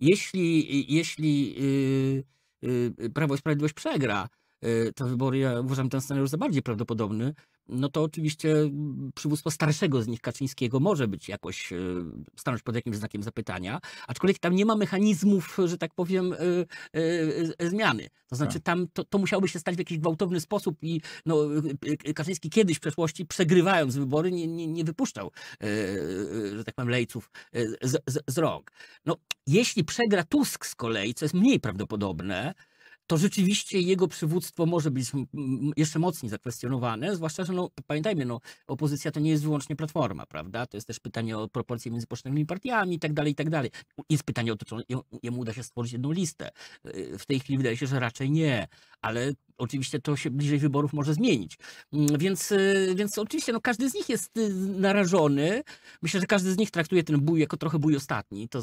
Jeśli, jeśli y, y, Prawo i Sprawiedliwość przegra, Y, te wybory, ja uważam ten scenariusz za bardziej prawdopodobny, no to oczywiście mm, przywództwo starszego z nich Kaczyńskiego może być jakoś, y, stanąć pod jakimś znakiem zapytania, aczkolwiek tam nie ma mechanizmów, że tak powiem, y, zmiany. To znaczy tak. tam to, to musiałoby się stać w jakiś gwałtowny sposób i no, Kaczyński kiedyś w przeszłości przegrywając wybory nie, nie, nie wypuszczał, że tak powiem, lejców z, z, z rąk. No, jeśli przegra Tusk z kolei, co jest mniej prawdopodobne, to rzeczywiście jego przywództwo może być jeszcze mocniej zakwestionowane, zwłaszcza, że no, pamiętajmy, no, opozycja to nie jest wyłącznie platforma, prawda? To jest też pytanie o proporcje między poszczególnymi partiami i tak dalej, i tak dalej. Jest pytanie o to, czy jemu uda się stworzyć jedną listę. Y, w tej chwili wydaje się, że raczej nie, ale oczywiście to się bliżej wyborów może zmienić. Mm, więc, y, więc oczywiście no, każdy z nich jest y, narażony. Myślę, że każdy z nich traktuje ten bój jako trochę bój ostatni. To